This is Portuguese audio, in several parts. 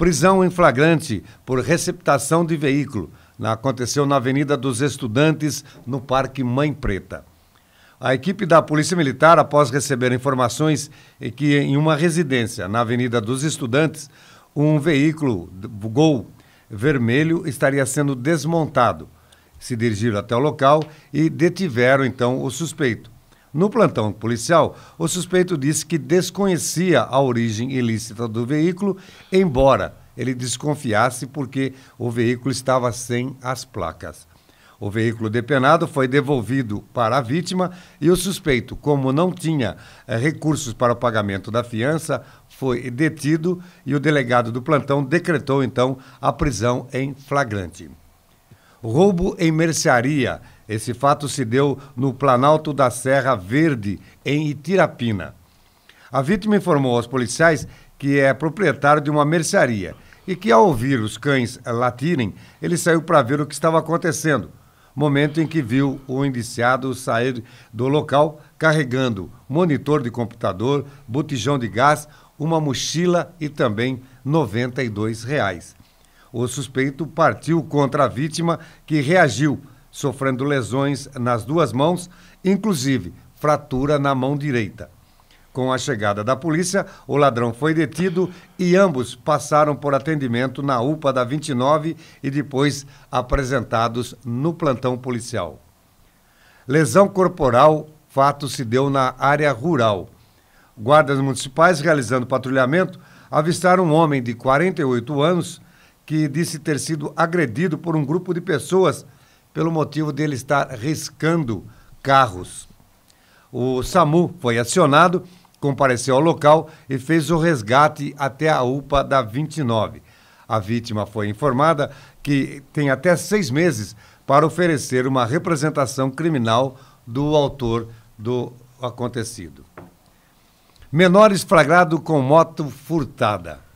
Prisão em flagrante por receptação de veículo. Aconteceu na Avenida dos Estudantes, no Parque Mãe Preta. A equipe da Polícia Militar, após receber informações que em uma residência na Avenida dos Estudantes, um veículo Gol vermelho estaria sendo desmontado, se dirigiram até o local e detiveram então o suspeito. No plantão policial, o suspeito disse que desconhecia a origem ilícita do veículo, embora ele desconfiasse porque o veículo estava sem as placas. O veículo depenado foi devolvido para a vítima e o suspeito, como não tinha eh, recursos para o pagamento da fiança, foi detido e o delegado do plantão decretou então a prisão em flagrante. Roubo em mercearia. Esse fato se deu no Planalto da Serra Verde, em Itirapina. A vítima informou aos policiais que é proprietário de uma mercearia e que, ao ouvir os cães latirem, ele saiu para ver o que estava acontecendo. Momento em que viu o indiciado sair do local carregando monitor de computador, botijão de gás, uma mochila e também R$ 92. Reais. O suspeito partiu contra a vítima, que reagiu, sofrendo lesões nas duas mãos, inclusive fratura na mão direita. Com a chegada da polícia, o ladrão foi detido e ambos passaram por atendimento na UPA da 29 e depois apresentados no plantão policial. Lesão corporal, fato se deu na área rural. Guardas municipais, realizando patrulhamento, avistaram um homem de 48 anos que disse ter sido agredido por um grupo de pessoas pelo motivo dele estar riscando carros. O SAMU foi acionado, compareceu ao local e fez o resgate até a UPA da 29. A vítima foi informada que tem até seis meses para oferecer uma representação criminal do autor do acontecido. Menores flagrado com moto furtada.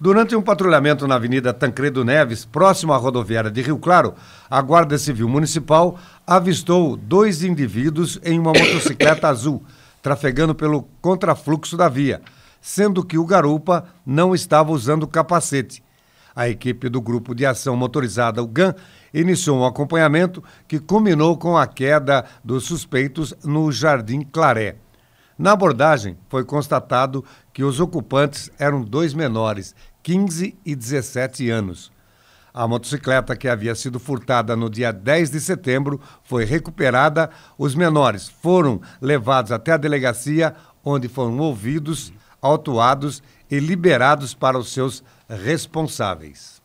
Durante um patrulhamento na Avenida Tancredo Neves, próximo à rodoviária de Rio Claro, a Guarda Civil Municipal avistou dois indivíduos em uma motocicleta azul, trafegando pelo contrafluxo da via, sendo que o garupa não estava usando capacete. A equipe do Grupo de Ação Motorizada, o GAN, iniciou um acompanhamento que culminou com a queda dos suspeitos no Jardim Claré. Na abordagem, foi constatado que os ocupantes eram dois menores, 15 e 17 anos. A motocicleta que havia sido furtada no dia 10 de setembro foi recuperada. Os menores foram levados até a delegacia, onde foram ouvidos, autuados e liberados para os seus responsáveis.